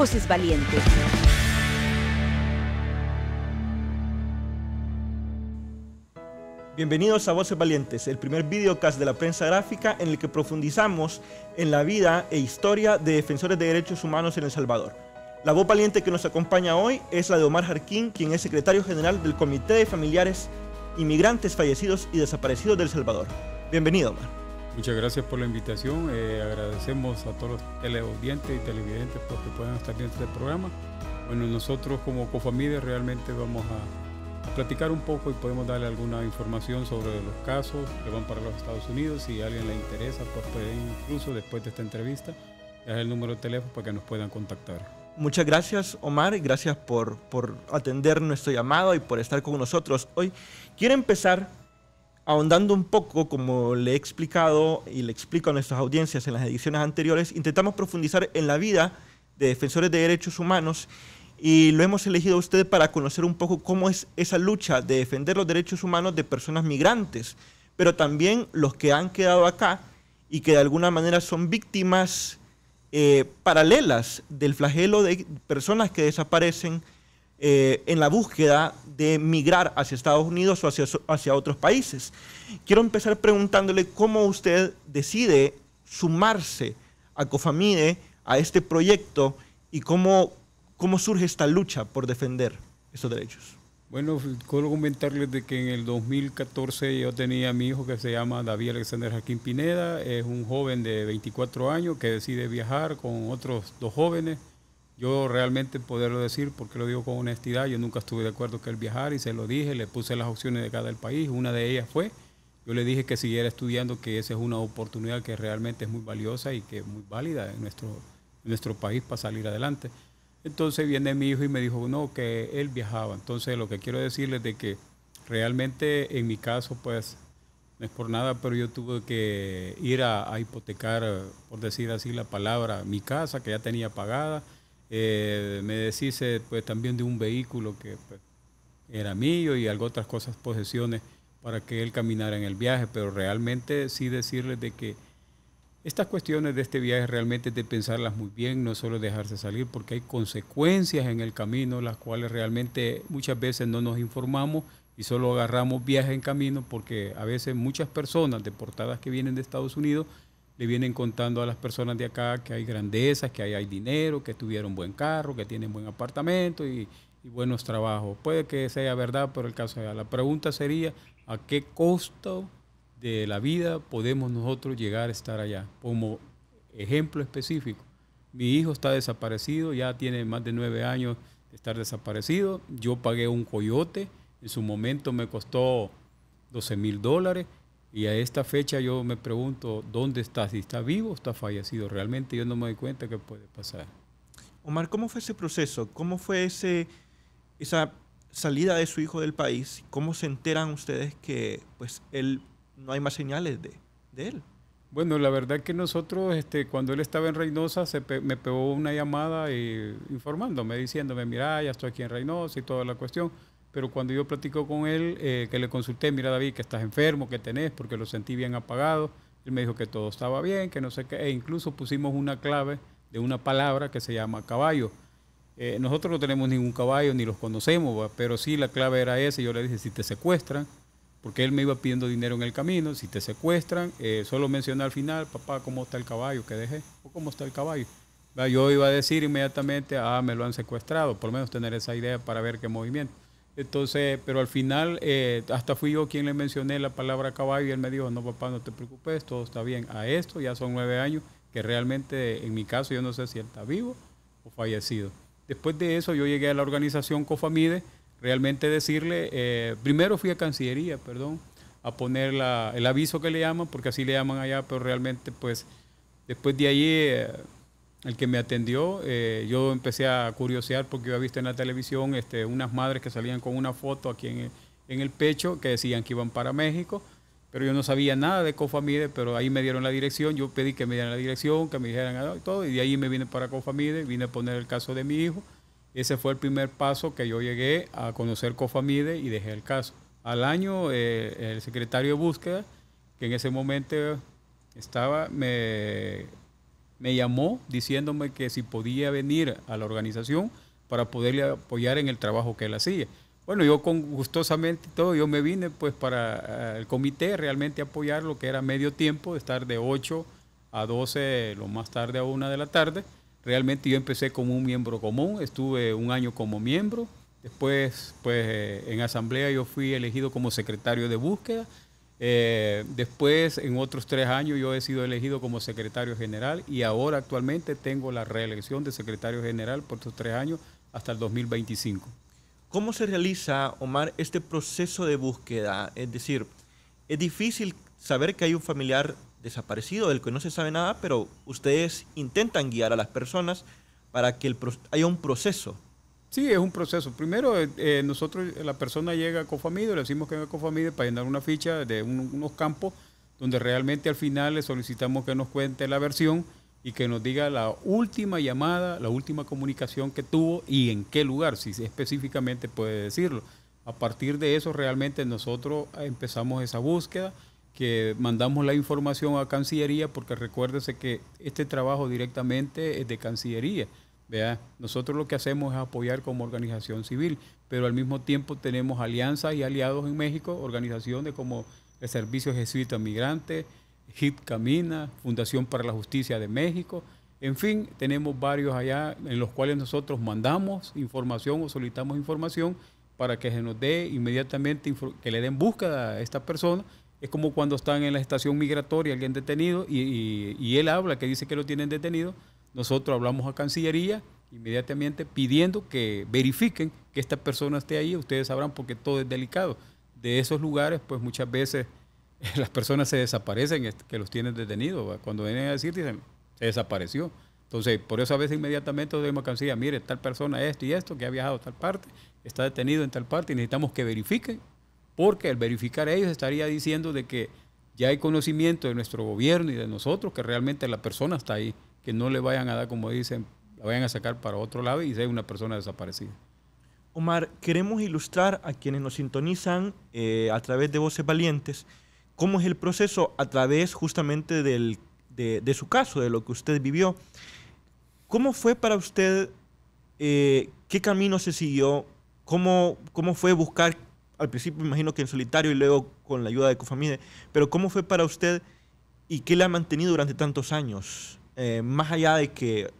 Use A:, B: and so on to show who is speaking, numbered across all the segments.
A: Voces Valientes.
B: Bienvenidos a Voces Valientes, el primer videocast de la prensa gráfica en el que profundizamos en la vida e historia de defensores de derechos humanos en El Salvador. La voz valiente que nos acompaña hoy es la de Omar Jarquín, quien es secretario general del Comité de Familiares Inmigrantes Fallecidos y Desaparecidos del Salvador. Bienvenido, Omar.
A: Muchas gracias por la invitación. Eh, agradecemos a todos los teleaudientes y televidentes porque puedan estar en este programa. Bueno, nosotros como cofamilia realmente vamos a, platicar un poco y podemos darle alguna información sobre los casos que van para los Estados Unidos. Si a alguien le interesa, pues pueden incluso después
B: de esta entrevista dejar el número de teléfono para que nos puedan contactar. Muchas gracias Omar y gracias por, por atender nuestro llamado y por estar con nosotros hoy. Quiero empezar ahondando un poco, como le he explicado y le explico a nuestras audiencias en las ediciones anteriores, intentamos profundizar en la vida de defensores de derechos humanos y lo hemos elegido a usted para conocer un poco cómo es esa lucha de defender los derechos humanos de personas migrantes, pero también los que han quedado acá y que de alguna manera son víctimas eh, paralelas del flagelo de personas que desaparecen, eh, en la búsqueda de migrar hacia Estados Unidos o hacia, hacia otros países. Quiero empezar preguntándole cómo usted decide sumarse a COFAMIDE, a este proyecto y cómo, cómo surge esta lucha por defender estos derechos. Bueno, quiero comentarles
A: de que en el 2014 yo tenía a mi hijo que se llama David Alexander Jaquín Pineda, es un joven de 24 años que decide viajar con otros dos jóvenes yo realmente poderlo decir, porque lo digo con honestidad, yo nunca estuve de acuerdo que él viajara y se lo dije, le puse las opciones de cada país. Una de ellas fue, yo le dije que siguiera estudiando, que esa es una oportunidad que realmente es muy valiosa y que es muy válida en nuestro, nuestro país para salir adelante. Entonces viene mi hijo y me dijo, no, que él viajaba. Entonces lo que quiero decirles de que realmente en mi caso, pues, no es por nada, pero yo tuve que ir a hipotecar, por decir así la palabra, mi casa que ya tenía pagada eh, me decís eh, pues, también de un vehículo que pues, era mío y algo otras cosas, posesiones, para que él caminara en el viaje, pero realmente sí decirles de que estas cuestiones de este viaje realmente es de pensarlas muy bien, no solo dejarse salir, porque hay consecuencias en el camino, las cuales realmente muchas veces no nos informamos y solo agarramos viaje en camino, porque a veces muchas personas deportadas que vienen de Estados Unidos le vienen contando a las personas de acá que hay grandezas, que hay, hay dinero, que tuvieron buen carro, que tienen buen apartamento y, buenos trabajos. Puede que sea verdad, pero el caso es, la pregunta sería, ¿a qué costo de la vida podemos nosotros llegar a estar allá? Como ejemplo específico, mi hijo está desaparecido, ya tiene más de nueve años de estar desaparecido, yo pagué un coyote, en su momento me costó 12 mil dólares, y a esta fecha yo me pregunto, ¿dónde está? Si está vivo o está fallecido.
B: Realmente yo no me doy cuenta qué puede pasar. Omar, ¿cómo fue ese proceso? ¿Cómo fue ese, esa salida de su hijo del país? ¿Cómo se enteran ustedes que pues él no hay más señales de, de él? Bueno, la verdad que nosotros, este,
A: cuando él estaba en Reynosa, se me pegó una llamada eh, informándome, diciéndome, mira, ya estoy aquí en Reynosa y toda la cuestión pero cuando yo platico con él, eh, que le consulté, mira David, que estás enfermo, que tenés, porque lo sentí bien apagado, él me dijo que todo estaba bien, que no sé qué, e incluso pusimos una clave de una palabra que se llama caballo. Eh, nosotros no tenemos ningún caballo ni los conocemos, pero sí la clave era esa. yo le dije: si te secuestran, porque él me iba pidiendo dinero en el camino, si te secuestran, eh, solo menciona al final, papá, ¿cómo está el caballo que dejé? cómo está el caballo? Yo iba a decir inmediatamente: ah, me lo han secuestrado, por lo menos tener esa idea para ver qué movimiento. Entonces, pero al final, eh, hasta fui yo quien le mencioné la palabra caballo y él me dijo, no papá, no te preocupes, todo está bien. A esto ya son nueve años, que realmente en mi caso yo no sé si él está vivo o fallecido. Después de eso yo llegué a la organización COFAMIDE, realmente decirle, eh, primero fui a Cancillería, perdón, a poner la, el aviso que le llaman, porque así le llaman allá, pero realmente pues después de allí... Eh, el que me atendió, eh, yo empecé a curiosear porque yo había visto en la televisión este, unas madres que salían con una foto aquí en el, en el pecho que decían que iban para México, pero yo no sabía nada de Cofamide, pero ahí me dieron la dirección, yo pedí que me dieran la dirección, que me dijeran todo, y de ahí me vine para Cofamide, vine a poner el caso de mi hijo. Ese fue el primer paso que yo llegué a conocer Cofamide y dejé el caso. Al año, eh, el secretario de búsqueda, que en ese momento estaba, me me llamó diciéndome que si podía venir a la organización para poderle apoyar en el trabajo que él hacía. Bueno, yo con gustosamente todo, yo me vine pues para eh, el comité realmente apoyar lo que era medio tiempo, estar de 8 a 12, lo más tarde a 1 de la tarde. Realmente yo empecé como un miembro común, estuve un año como miembro, después pues eh, en asamblea yo fui elegido como secretario de búsqueda, eh, después, en otros tres años, yo he sido elegido como secretario general y ahora actualmente tengo la reelección de secretario general por estos tres años hasta el 2025.
B: ¿Cómo se realiza, Omar, este proceso de búsqueda? Es decir, es difícil saber que hay un familiar desaparecido del que no se sabe nada, pero ustedes intentan guiar a las personas para que haya un proceso Sí, es
A: un proceso. Primero, eh, eh, nosotros, eh, la persona llega a Cofamide, le decimos que venga a Cofamide para llenar una ficha de unos campos donde realmente al final le solicitamos que nos cuente la versión y que nos diga la última llamada, la última comunicación que tuvo y en qué lugar, si específicamente puede decirlo. A partir de eso realmente nosotros empezamos esa búsqueda, que mandamos la información a Cancillería, porque recuérdese que este trabajo directamente es de Cancillería. Nosotros lo que hacemos es apoyar como organización civil, pero al mismo tiempo tenemos alianzas y aliados en México, organizaciones como el Servicio Jesuita Migrante, HIT Camina, Fundación para la Justicia de México. En fin, tenemos varios allá en los cuales nosotros mandamos información o solicitamos información para que se nos dé inmediatamente, que le den búsqueda a esta persona. Es como cuando están en la estación migratoria alguien detenido y él habla que dice que lo tienen detenido nosotros hablamos a Cancillería inmediatamente pidiendo que verifiquen que esta persona esté ahí. Ustedes sabrán porque todo es delicado. De esos lugares, pues muchas veces las personas se desaparecen, que los tienen detenidos. Cuando vienen a decir, dicen, se desapareció. Entonces, por eso a veces inmediatamente decimos a Cancillería, mire, tal persona esto y esto, que ha viajado a tal parte, está detenido en tal parte y necesitamos que verifiquen, porque al verificar ellos estaría diciendo de que ya hay conocimiento de nuestro gobierno y de nosotros que realmente la persona está
B: ahí que no le vayan a dar, como dicen, la vayan a sacar para otro lado y sea una persona desaparecida. Omar, queremos ilustrar a quienes nos sintonizan eh, a través de Voces Valientes cómo es el proceso a través justamente del, de, su caso, de lo que usted vivió. ¿Cómo fue para usted? Eh, ¿Qué camino se siguió? ¿Cómo, ¿Cómo fue buscar, al principio imagino que en solitario y luego con la ayuda de Cofamide, pero cómo fue para usted y qué le ha mantenido durante tantos años? Eh, más allá de que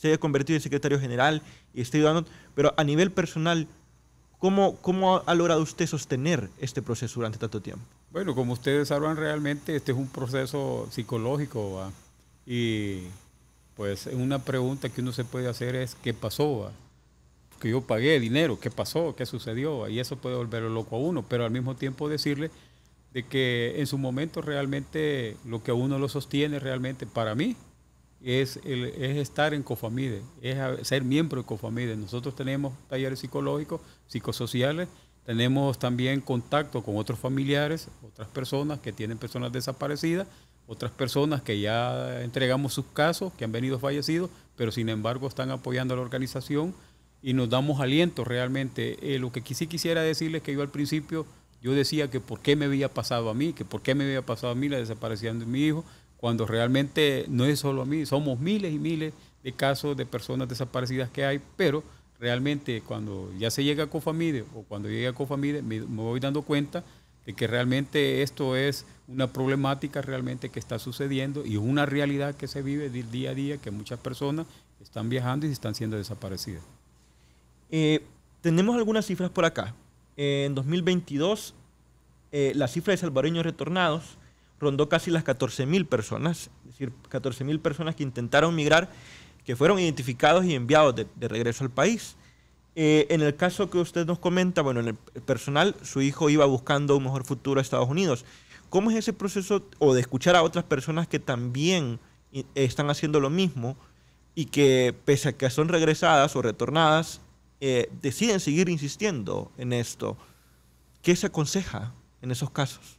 B: se haya convertido en secretario general y esté dando, pero a nivel personal, ¿cómo, cómo ha logrado usted sostener este proceso durante tanto tiempo?
A: Bueno, como ustedes saben realmente, este es un proceso psicológico y pues una pregunta que uno se puede hacer es ¿qué pasó? Que Porque yo pagué dinero, ¿qué pasó? ¿Qué sucedió? Y eso puede volver loco a uno, pero al mismo tiempo decirle de que en su momento realmente lo que a uno lo sostiene realmente para mí es, el, es estar en COFAMIDE, es ser miembro de COFAMIDE. Nosotros tenemos talleres psicológicos, psicosociales, tenemos también contacto con otros familiares, otras personas que tienen personas desaparecidas, otras personas que ya entregamos sus casos, que han venido fallecidos, pero sin embargo están apoyando a la organización y nos damos aliento realmente. Eh, lo que sí quisiera decirles que yo al principio yo decía que por qué me había pasado a mí, que por qué me había pasado a mí la desaparición de mi hijo, cuando realmente no es solo a mí, somos miles y miles de casos de personas desaparecidas que hay, pero realmente cuando ya se llega a Cofamide o cuando llega a Cofamide me, voy dando cuenta de que realmente esto es una problemática realmente que está sucediendo y una realidad que se vive
B: día a día, que muchas personas están viajando y están siendo desaparecidas. Eh, tenemos algunas cifras por acá. en 2022, eh, la cifra de salvadoreños retornados rondó casi las 14.000 personas, es decir, 14.000 personas que intentaron migrar, que fueron identificados y enviados de, regreso al país. Eh, en el caso que usted nos comenta, bueno, en el personal, su hijo iba buscando un mejor futuro a Estados Unidos. ¿Cómo es ese proceso o de escuchar a otras personas que también eh, están haciendo lo mismo y que pese a que son regresadas o retornadas, eh, deciden seguir insistiendo en esto? ¿Qué se aconseja en esos casos?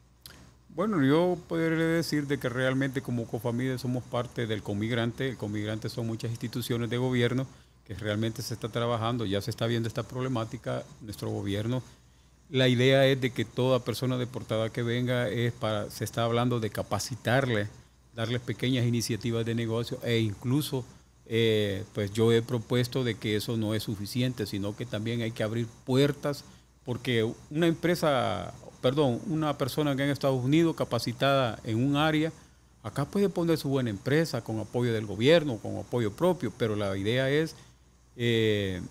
A: Bueno, yo podría decir de que realmente como Cofamide somos parte del comigrante. El comigrante son muchas instituciones de gobierno que realmente se está trabajando, ya se está viendo esta problemática, nuestro gobierno. La idea es de que toda persona deportada que venga es para, se está hablando de capacitarle, darles pequeñas iniciativas de negocio e incluso eh, pues yo he propuesto de que eso no es suficiente, sino que también hay que abrir puertas, porque una empresa perdón, una persona que en Estados Unidos capacitada en un área, acá puede poner su buena empresa con apoyo del gobierno, con apoyo propio, pero la idea es eh,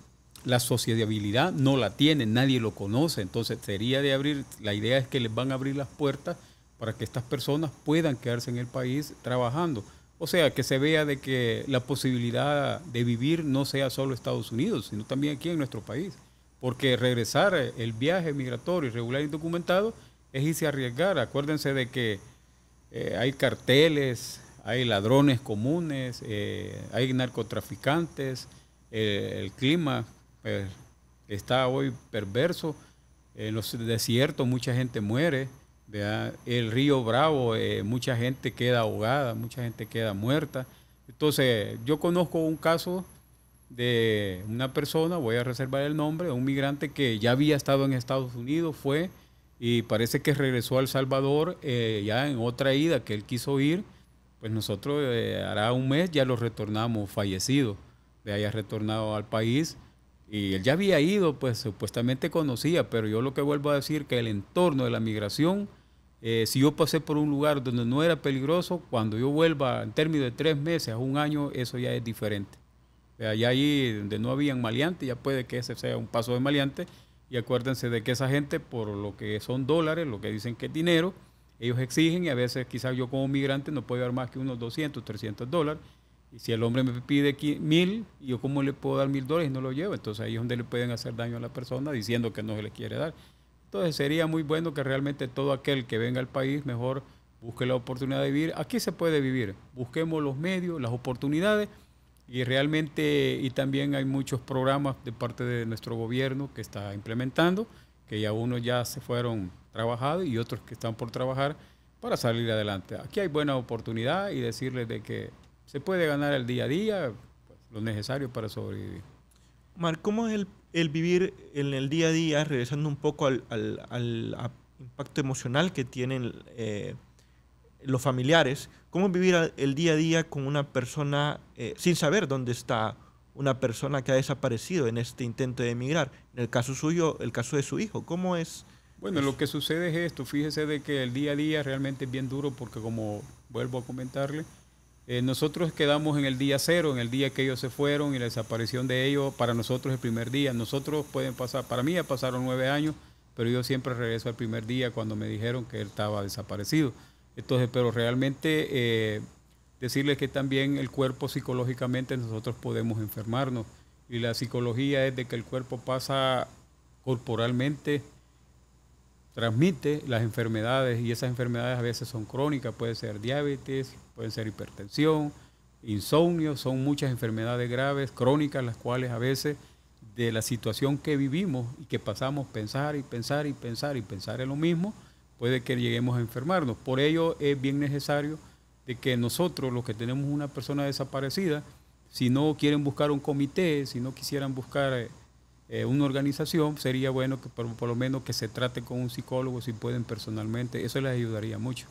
A: la sociabilidad no la tiene, nadie lo conoce, entonces sería de abrir, la idea es que les van a abrir las puertas para que estas personas puedan quedarse en el país trabajando. O sea, que se vea de que la posibilidad de vivir no sea solo Estados Unidos, sino también aquí en nuestro país porque regresar eh, el viaje migratorio irregular y e documentado es irse a arriesgar. Acuérdense de que eh, hay carteles, hay ladrones comunes, eh, hay narcotraficantes, el clima está hoy perverso, en los desiertos mucha gente muere, el río Bravo, mucha gente queda ahogada, mucha gente queda muerta. Entonces, yo conozco un caso de una persona, voy a reservar el nombre, un migrante que ya había estado en Estados Unidos, fue y parece que regresó a El Salvador eh, ya en otra ida que él quiso ir, pues nosotros eh, hará un mes ya lo retornamos fallecido, de haya retornado al país y él ya había ido, pues supuestamente conocía, pero yo lo que vuelvo a decir que el entorno de la migración, eh, si yo pasé por un lugar donde no era peligroso, cuando yo vuelva en términos de tres meses a un año, eso ya es diferente. Allá ahí donde no habían maleantes, ya puede que ese sea un paso de maleante. Y acuérdense de que esa gente, por lo que son dólares, lo que dicen que es dinero, ellos exigen y a veces quizás yo como migrante no puedo dar más que unos 200, 300 dólares. Y si el hombre me pide mil, ¿yo cómo le puedo dar mil dólares y no lo llevo? Entonces ahí es donde le pueden hacer daño a la persona diciendo que no se le quiere dar. Entonces sería muy bueno que realmente todo aquel que venga al país mejor busque la oportunidad de vivir. Aquí se puede vivir. Busquemos los medios, las oportunidades y realmente, y también hay muchos programas de parte de nuestro gobierno que está implementando, que ya unos ya se fueron trabajados y otros que están por trabajar para salir adelante. Aquí hay buena oportunidad y decirles de que se puede ganar
B: el día a día pues, lo necesario para sobrevivir. Mar, ¿cómo es el, vivir en el día a día, regresando un poco al, impacto emocional que tienen eh, los familiares, cómo vivir el día a día con una persona eh, sin saber dónde está una persona que ha desaparecido en este intento de emigrar. En el caso suyo, el caso de su hijo, ¿cómo es?
A: Bueno, lo que sucede
B: es esto, fíjese de que el
A: día a día realmente es bien duro porque como vuelvo a comentarle, eh, nosotros quedamos en el día cero, en el día que ellos se fueron y la desaparición de ellos, para nosotros el primer día, nosotros pueden pasar, para mí ya pasaron nueve años, pero yo siempre regreso al primer día cuando me dijeron que él estaba desaparecido. Entonces, pero realmente eh, decirles que también el cuerpo psicológicamente nosotros podemos enfermarnos. Y la psicología es de que el cuerpo pasa corporalmente, transmite las enfermedades y esas enfermedades a veces son crónicas, puede ser diabetes, pueden ser hipertensión, insomnio, son muchas enfermedades graves, crónicas, las cuales a veces de la situación que vivimos y que pasamos pensar y pensar y pensar y pensar en lo mismo, puede que lleguemos a enfermarnos. Por ello es bien necesario de que nosotros, los que tenemos una persona desaparecida, si no quieren buscar un comité, si no quisieran buscar eh, eh, una organización, sería bueno que por, lo menos que se trate con un psicólogo si pueden personalmente. Eso les
B: ayudaría mucho.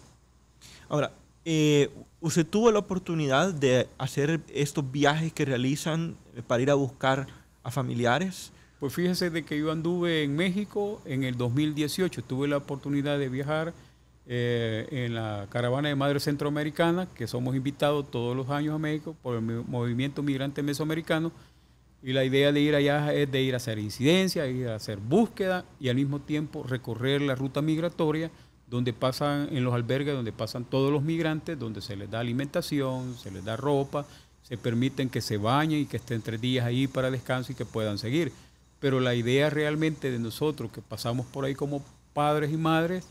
B: Ahora, eh, usted tuvo la oportunidad de hacer estos viajes que realizan para ir a buscar a familiares. Pues fíjese
A: de que yo anduve en México en el 2018, tuve la oportunidad de viajar eh, en la caravana de Madre Centroamericana, que somos invitados todos los años a México por el movimiento migrante mesoamericano, y la idea de ir allá es de ir a hacer incidencia, ir a hacer búsqueda y al mismo tiempo recorrer la ruta migratoria donde pasan en los albergues, donde pasan todos los migrantes, donde se les da alimentación, se les da ropa, se permiten que se bañen y que estén tres días ahí para descanso y que puedan seguir pero la idea realmente de nosotros que pasamos por ahí como padres y madres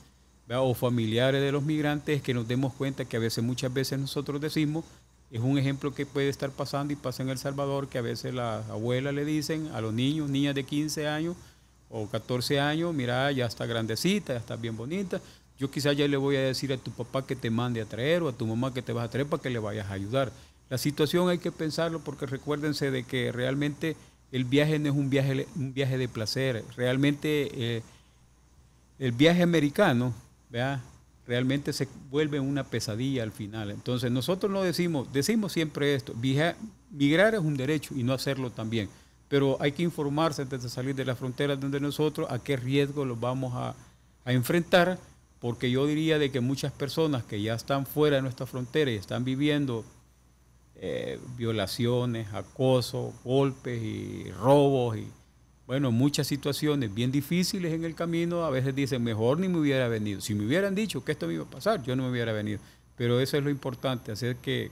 A: o familiares de los migrantes es que nos demos cuenta que a veces, muchas veces nosotros decimos, es un ejemplo que puede estar pasando y pasa en El Salvador, que a veces las abuelas le dicen a los niños, niñas de 15 años o 14 años, mira, ya está grandecita, ya está bien bonita, yo quizás ya le voy a decir a tu papá que te mande a traer o a tu mamá que te vas a traer para que le vayas a ayudar. La situación hay que pensarlo porque recuérdense de que realmente el viaje no es un viaje, un viaje de placer. Realmente eh, el viaje americano, realmente se vuelve una pesadilla al final. Entonces nosotros no decimos, decimos siempre esto, migrar es un derecho y no hacerlo también. Pero hay que informarse antes de salir de las fronteras donde nosotros a qué riesgo los vamos a, a enfrentar, porque yo diría de que muchas personas que ya están fuera de nuestra frontera y están viviendo eh, violaciones, acoso, golpes y robos y bueno, muchas situaciones bien difíciles en el camino. A veces dicen, mejor ni me hubiera venido. Si me hubieran dicho que esto me iba a pasar, yo no me hubiera venido. Pero eso es lo importante, hacer que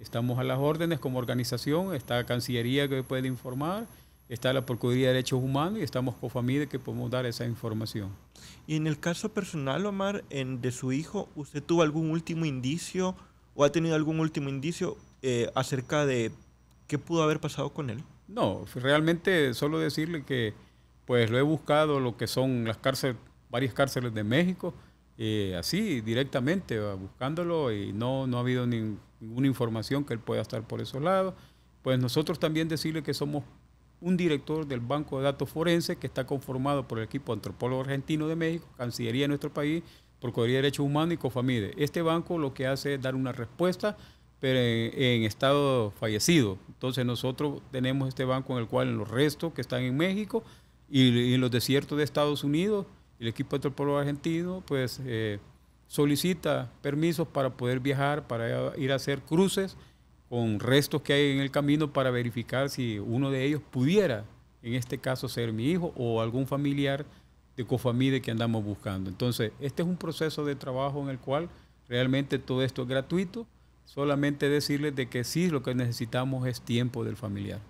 A: estamos a las órdenes como organización, está Cancillería que puede informar, está la Procuraduría de Derechos Humanos y
B: estamos con familia que podemos dar esa información. Y en el caso personal, Omar, de su hijo, ¿usted tuvo algún último indicio o ha tenido algún último indicio eh, acerca de qué pudo haber pasado con él?
A: No, realmente solo decirle que pues lo he buscado lo que son las cárceles, varias cárceles de México, eh, así directamente, buscándolo y no, no ha habido ninguna información que él pueda estar por esos lados. Pues nosotros también decirle que somos un director del Banco de Datos forense que está conformado por el equipo antropólogo argentino de México, Cancillería de nuestro país, Procuraduría de Derechos Humanos y COFAMIDE. Este banco lo que hace es dar una respuesta pero en, estado fallecido. Entonces nosotros tenemos este banco en el cual los restos que están en México y, en los desiertos de Estados Unidos, el equipo del pueblo argentino pues eh, solicita permisos para poder viajar, para ir a hacer cruces con restos que hay en el camino para verificar si uno de ellos pudiera, en este caso, ser mi hijo o algún familiar de COFAMIDE que andamos buscando. Entonces, este es un proceso de trabajo en el cual realmente todo esto es gratuito solamente decirles de que sí, lo que
B: necesitamos es tiempo del familiar.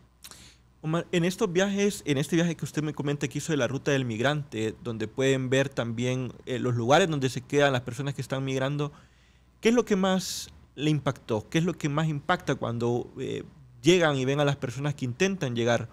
B: Omar, en estos viajes, en este viaje que usted me comenta que hizo de la ruta del migrante, donde pueden ver también eh, los lugares donde se quedan las personas que están migrando, ¿qué es lo que más le impactó? ¿Qué es lo que más impacta cuando eh, llegan y ven a las personas que intentan llegar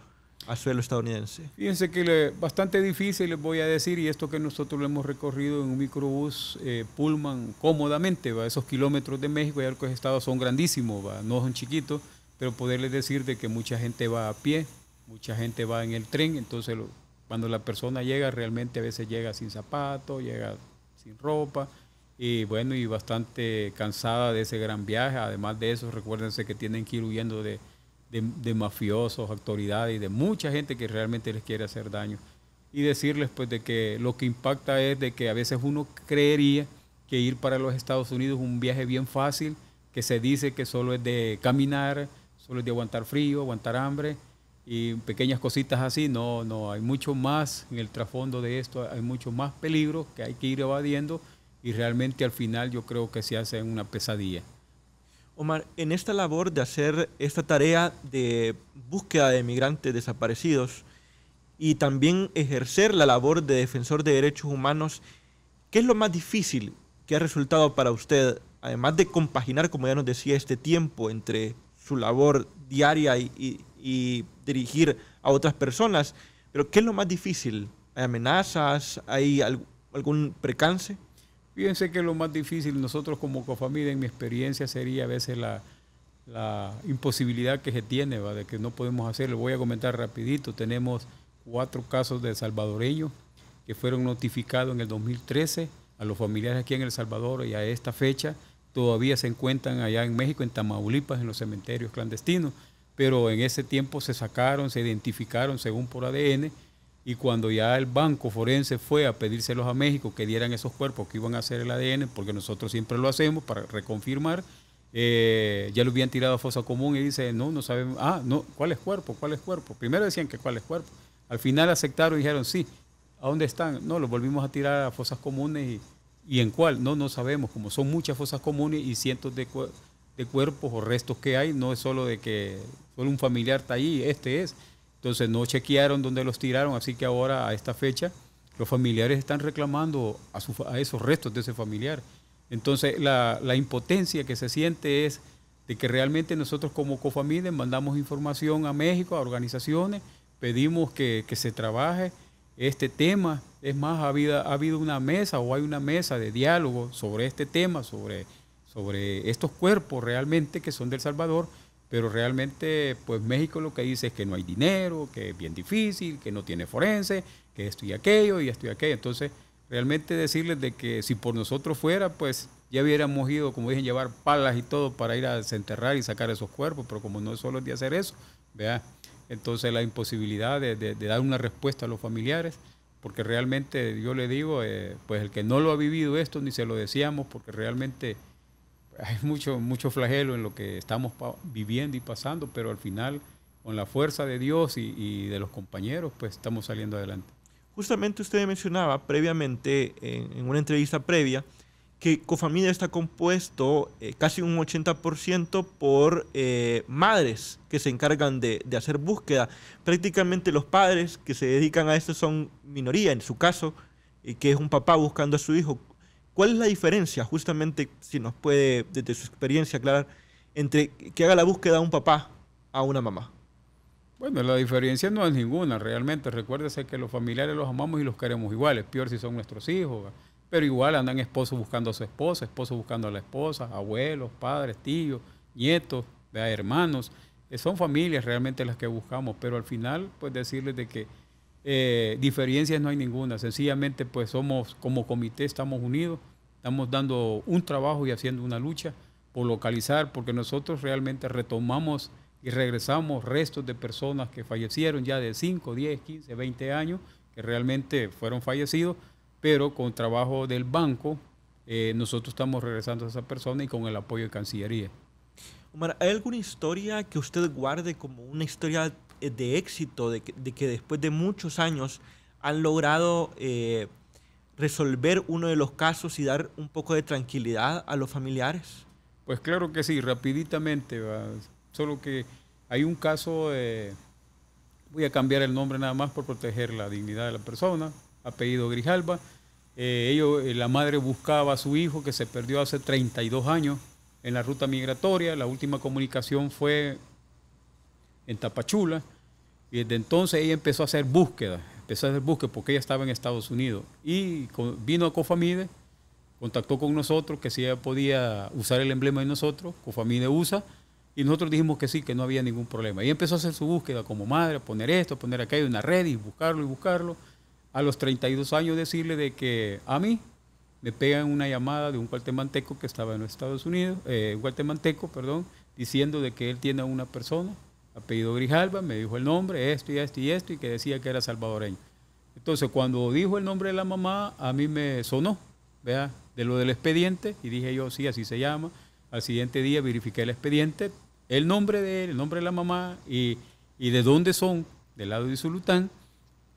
B: al suelo estadounidense?
A: Fíjense que es bastante difícil, les voy a decir, y esto que nosotros lo hemos recorrido en un microbús pulman eh, Pullman cómodamente, ¿va? esos kilómetros de México y los estados son grandísimos, no son chiquitos, pero poderles decir de que mucha gente va a pie, mucha gente va en el tren, entonces cuando la persona llega realmente a veces llega sin zapatos, llega sin ropa, y bueno, y bastante cansada de ese gran viaje, además de eso, recuérdense que tienen que ir huyendo de de, mafiosos, autoridades y de mucha gente que realmente les quiere hacer daño. Y decirles pues de que lo que impacta es de que a veces uno creería que ir para los Estados Unidos es un viaje bien fácil, que se dice que solo es de caminar, solo es de aguantar frío, aguantar hambre y pequeñas cositas así. No, no, hay mucho más en el trasfondo de esto, hay mucho más peligro que hay que ir evadiendo y realmente al
B: final yo creo que se hace una pesadilla. Omar, en esta labor de hacer esta tarea de búsqueda de migrantes desaparecidos y también ejercer la labor de defensor de derechos humanos, ¿qué es lo más difícil que ha resultado para usted, además de compaginar, como ya nos decía, este tiempo entre su labor diaria y, dirigir a otras personas? Pero ¿qué es lo más difícil? ¿Hay amenazas? ¿Hay algún precance? Fíjense que lo más
A: difícil nosotros como cofamilia, en mi experiencia, sería a veces la, imposibilidad que se tiene, de que no podemos hacerlo. voy a comentar rapidito, tenemos cuatro casos de salvadoreños que fueron notificados en el 2013 a los familiares aquí en El Salvador y a esta fecha todavía se encuentran allá en México, en Tamaulipas, en los cementerios clandestinos, pero en ese tiempo se sacaron, se identificaron según por ADN y cuando ya el banco forense fue a pedírselos a México que dieran esos cuerpos que iban a hacer el ADN, porque nosotros siempre lo hacemos para reconfirmar, eh, ya lo habían tirado a fosa común y dice, no, no sabemos, ah, no, ¿cuál es cuerpo? ¿Cuál es cuerpo? Primero decían que cuál es cuerpo. Al final aceptaron y dijeron, sí, ¿a dónde están? No, los volvimos a tirar a fosas comunes y, en cuál, no, no sabemos, como son muchas fosas comunes y cientos de, de cuerpos o restos que hay, no es solo de que solo un familiar está ahí, este es entonces no chequearon dónde los tiraron, así que ahora a esta fecha los familiares están reclamando a, esos restos de ese familiar. Entonces la, impotencia que se siente es de que realmente nosotros como cofamilias mandamos información a México, a organizaciones, pedimos que, se trabaje este tema. Es más, ha habido, una mesa o hay una mesa de diálogo sobre este tema, sobre, estos cuerpos realmente que son del Salvador pero realmente pues México lo que dice es que no hay dinero, que es bien difícil, que no tiene forense, que esto y aquello y esto y aquello. Entonces, realmente decirles de que si por nosotros fuera, pues ya hubiéramos ido, como dicen, llevar palas y todo para ir a desenterrar y sacar esos cuerpos, pero como no es solo de hacer eso, vea, entonces la imposibilidad de, dar una respuesta a los familiares, porque realmente yo le digo, eh, pues el que no lo ha vivido esto, ni se lo decíamos, porque realmente hay mucho, mucho flagelo en lo que estamos viviendo y pasando, pero al final, con la fuerza de Dios y, de los compañeros, pues estamos saliendo adelante.
B: Justamente usted mencionaba previamente, en, una entrevista previa, que Cofamilia está compuesto eh, casi un 80% por eh, madres que se encargan de, hacer búsqueda. Prácticamente los padres que se dedican a esto son minoría, en su caso, eh, que es un papá buscando a su hijo. ¿Cuál es la diferencia, justamente, si nos puede, desde su experiencia, aclarar, entre que haga la búsqueda un papá a una mamá? Bueno, la diferencia no es ninguna, realmente. Recuérdese que los
A: familiares los amamos y los queremos iguales, peor si son nuestros hijos. Pero igual andan esposos buscando a su esposa, esposos buscando a la esposa, abuelos, padres, tíos, nietos, hermanos. Eh, son familias realmente las que buscamos, pero al final, pues decirles de que eh, diferencias no hay ninguna. Sencillamente, pues somos como comité, estamos unidos Estamos dando un trabajo y haciendo una lucha por localizar, porque nosotros realmente retomamos y regresamos restos de personas que fallecieron ya de 5, 10, 15, 20 años, que realmente fueron fallecidos, pero con trabajo del banco, eh, nosotros
B: estamos regresando a esa persona y con el apoyo de Cancillería. Omar, ¿hay alguna historia que usted guarde como una historia de éxito, de que, después de muchos años han logrado eh, resolver uno de los casos y dar un poco de tranquilidad a los familiares? Pues claro que sí, rapiditamente. Solo que
A: hay un caso, eh, voy a cambiar el nombre nada más por proteger la dignidad de la persona, apellido Grijalba. Eh, ellos, eh, la madre buscaba a su hijo que se perdió hace 32 años en la ruta migratoria. La última comunicación fue en Tapachula. Y desde entonces ella empezó a hacer búsquedas Empezó a el búsqueda porque ella estaba en Estados Unidos. Y vino a Cofamide, contactó con nosotros, que si ella podía usar el emblema de nosotros, Cofamide usa, y nosotros dijimos que sí, que no había ningún problema. Y empezó a hacer su búsqueda como madre, a poner esto, a poner aquello, una red y buscarlo y buscarlo. A los 32 años decirle de que a mí me pegan una llamada de un guatemalteco que estaba en los Estados Unidos, eh, guatemalteco, perdón, diciendo de que él tiene a una persona apellido Grijalba, me dijo el nombre, esto y esto y esto, y que decía que era salvadoreño. Entonces, cuando dijo el nombre de la mamá, a mí me sonó, vea, de lo del expediente, y dije yo, sí, así se llama. Al siguiente día verifiqué el expediente, el nombre de él, el nombre de la mamá y, de dónde son, del lado de Zulután,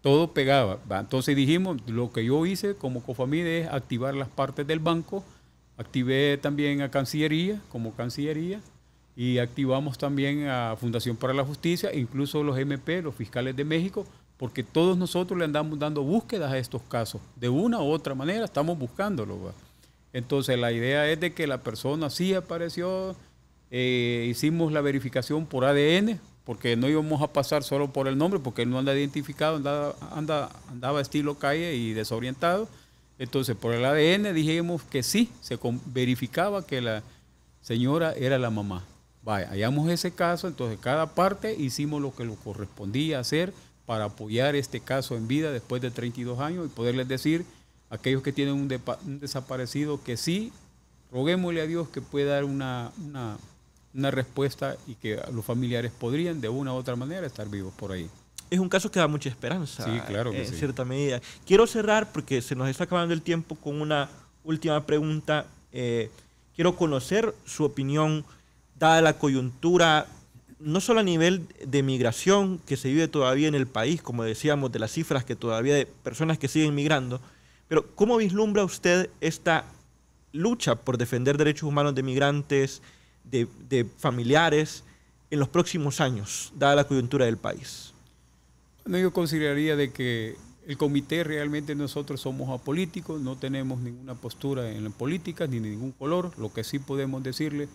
A: todo pegaba. Entonces dijimos, lo que yo hice como COFAMIDE es activar las partes del banco, activé también a Cancillería como Cancillería, y activamos también a Fundación para la Justicia, incluso los MP, los fiscales de México, porque todos nosotros le andamos dando búsquedas a estos casos. De una u otra manera estamos buscándolos. Entonces la idea es de que la persona sí apareció, eh, hicimos la verificación por ADN, porque no íbamos a pasar solo por el nombre, porque él no anda identificado, anda, andaba estilo calle y desorientado. Entonces por el ADN dijimos que sí, se verificaba que la señora era la mamá. Vaya, hallamos ese caso, entonces cada parte hicimos lo que nos correspondía hacer para apoyar este caso en vida después de 32 años y poderles decir a aquellos que tienen un, desaparecido que sí, roguémosle a Dios que pueda dar una, respuesta y que los familiares
B: podrían de una u otra manera estar vivos por ahí es un caso que da mucha esperanza. Sí, claro que en cierta medida. Quiero cerrar, porque se nos está acabando el tiempo, con una última pregunta. Eh, quiero conocer su opinión dada la coyuntura, no solo a nivel de migración que se vive todavía en el país, como decíamos, de las cifras que todavía de personas que siguen migrando, pero ¿cómo vislumbra usted esta lucha por defender derechos humanos de migrantes, de, familiares, en los próximos años, dada la coyuntura del país?
A: yo consideraría de que el comité realmente nosotros somos apolíticos, no tenemos ninguna postura en la política, ni ningún color. Lo que sí podemos decirle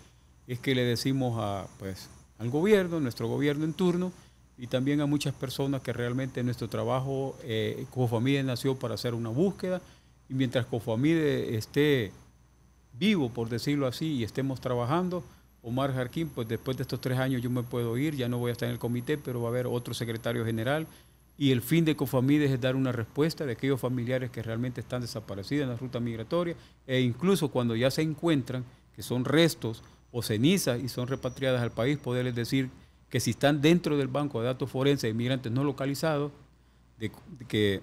A: es que le decimos a, pues, al gobierno, nuestro gobierno en turno, y también a muchas personas que realmente nuestro trabajo, eh, Cofamide nació para hacer una búsqueda, y mientras Cofamide esté vivo, por decirlo así, y estemos trabajando, Omar Jarquín, pues después de estos tres años yo me puedo ir, ya no voy a estar en el comité, pero va a haber otro secretario general. Y el fin de COFAMIDE es dar una respuesta de aquellos familiares que realmente están desaparecidos en la ruta migratoria e incluso cuando ya se encuentran, que son restos o ceniza y son repatriadas al país, poderles decir que si están dentro del banco de datos forenses de migrantes no localizados, de, que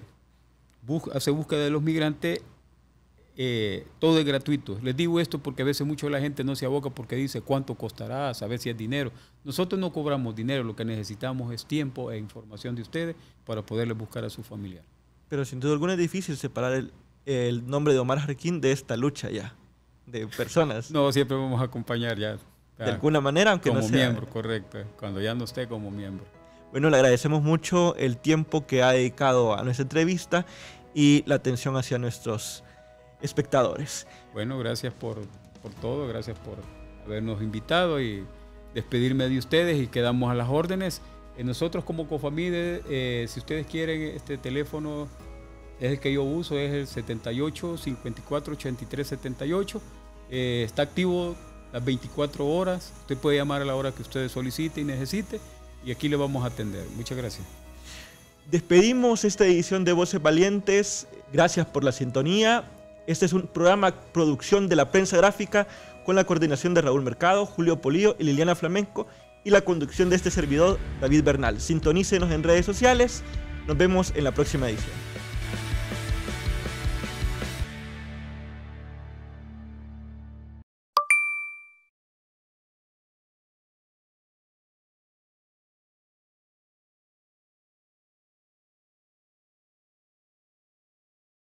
A: hace búsqueda de los migrantes, eh, todo es gratuito. Les digo esto porque a veces mucho la gente no se aboca porque dice cuánto costará, saber si es dinero. Nosotros no cobramos dinero, lo que necesitamos es tiempo e información de ustedes para poderles buscar a su familiar.
B: Pero sin duda alguna es difícil separar el, el nombre de Omar Jarquín de esta lucha ya de personas. No, siempre vamos a acompañar ya. de alguna manera, aunque sea. Como miembro,
A: correcto. Cuando
B: ya no esté como miembro. Bueno, le agradecemos mucho el tiempo que ha dedicado a nuestra entrevista y la atención hacia nuestros espectadores. Bueno, gracias por,
A: todo, gracias por habernos invitado y despedirme de ustedes y quedamos a las órdenes. Eh, nosotros como Cofamide, eh, si ustedes quieren este teléfono es el que yo uso, es el 78 54 83 78. está activo las 24 horas. Usted puede llamar a la hora que usted solicite y necesite
B: y aquí le vamos a atender. Muchas gracias. Despedimos esta edición de Voces Valientes. Gracias por la sintonía. Este es un programa producción de la prensa gráfica con la coordinación de Raúl Mercado, Julio Polío y Liliana Flamenco y la conducción de este servidor, David Bernal. Sintonícenos en redes sociales. Nos vemos en la próxima edición.